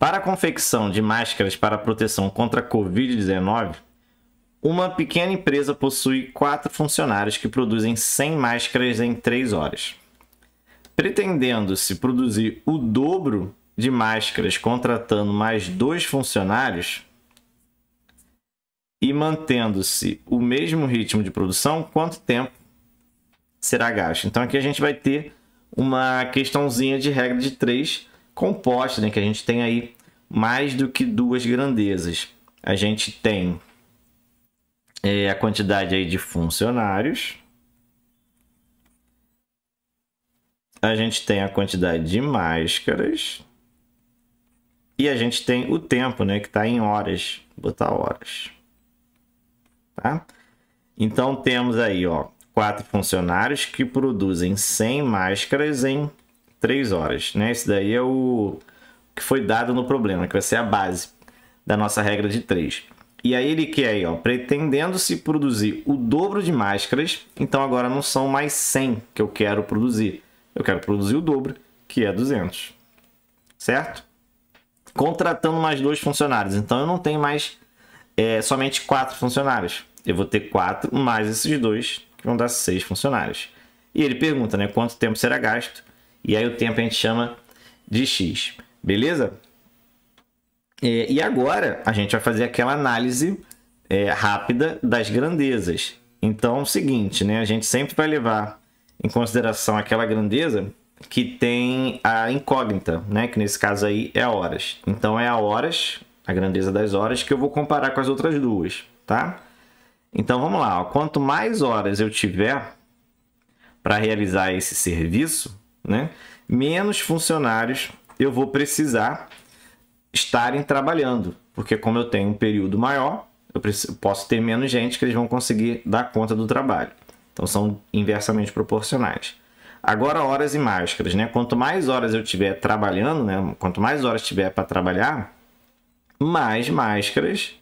Para a confecção de máscaras para proteção contra a Covid-19, uma pequena empresa possui quatro funcionários que produzem 100 máscaras em 3 horas. Pretendendo-se produzir o dobro de máscaras contratando mais dois funcionários e mantendo-se o mesmo ritmo de produção, quanto tempo será gasto? Então aqui a gente vai ter uma questãozinha de regra de 3 composta, né? Que a gente tem aí mais do que duas grandezas. A gente tem é, a quantidade aí de funcionários. A gente tem a quantidade de máscaras. E a gente tem o tempo, né? Que está em horas. Vou botar horas. Tá? Então temos aí, ó, quatro funcionários que produzem 100 máscaras em 3 horas, né? Esse daí é o que foi dado no problema, que vai ser a base da nossa regra de 3. E aí ele quer aí, ó, pretendendo se produzir o dobro de máscaras, então agora não são mais 100 que eu quero produzir. Eu quero produzir o dobro, que é 200. Certo? Contratando mais dois funcionários. Então eu não tenho mais é, somente quatro funcionários. Eu vou ter quatro mais esses dois, que vão dar seis funcionários. E ele pergunta, né, quanto tempo será gasto e aí o tempo a gente chama de x, beleza? É, e agora a gente vai fazer aquela análise é, rápida das grandezas. Então é o seguinte, né? A gente sempre vai levar em consideração aquela grandeza que tem a incógnita, né? Que nesse caso aí é horas. Então é a horas, a grandeza das horas, que eu vou comparar com as outras duas, tá? Então vamos lá, quanto mais horas eu tiver para realizar esse serviço, né? Menos funcionários eu vou precisar estarem trabalhando, porque como eu tenho um período maior, eu posso ter menos gente que eles vão conseguir dar conta do trabalho. Então são inversamente proporcionais. Agora horas e máscaras, né? Quanto mais horas eu tiver trabalhando, né? Quanto mais horas tiver para trabalhar, mais máscaras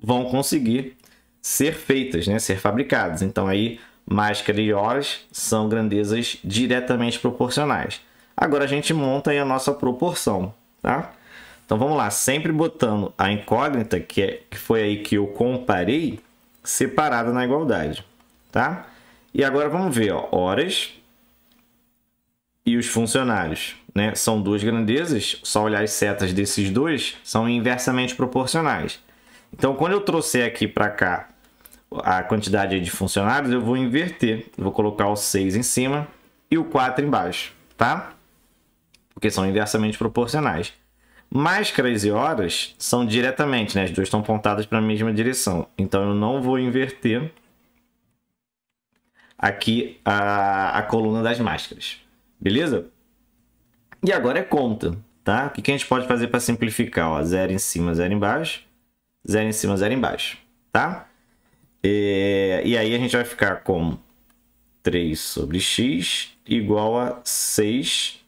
vão conseguir ser feitas, né? Ser fabricadas. Então aí máscara e horas são grandezas diretamente proporcionais. Agora a gente monta aí a nossa proporção, tá? Então vamos lá, sempre botando a incógnita, que, é, que foi aí que eu comparei, separada na igualdade, tá? E agora vamos ver, ó, horas e os funcionários, né? São duas grandezas, só olhar as setas desses dois, são inversamente proporcionais. Então quando eu trouxer aqui para cá a quantidade de funcionários, eu vou inverter. vou colocar o 6 em cima e o 4 embaixo, tá? Porque são inversamente proporcionais. Máscaras e horas são diretamente, né? As duas estão apontadas para a mesma direção. Então, eu não vou inverter aqui a, a coluna das máscaras. Beleza? E agora é conta, tá? O que a gente pode fazer para simplificar? Ó, zero em cima, zero embaixo. Zero em cima, zero embaixo, Tá? É, e aí a gente vai ficar com 3 sobre x igual a 6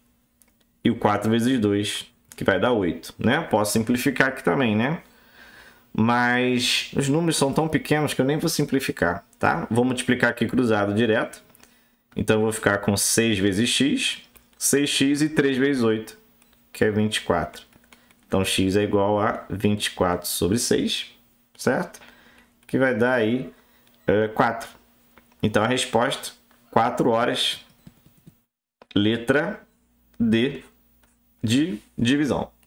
e o 4 vezes 2, que vai dar 8, né? Posso simplificar aqui também, né? Mas os números são tão pequenos que eu nem vou simplificar, tá? Vou multiplicar aqui cruzado direto. Então eu vou ficar com 6 vezes x, 6x e 3 vezes 8, que é 24. Então x é igual a 24 sobre 6, certo? que vai dar aí uh, eh, 4. Então a resposta, 4 horas, letra D de divisão.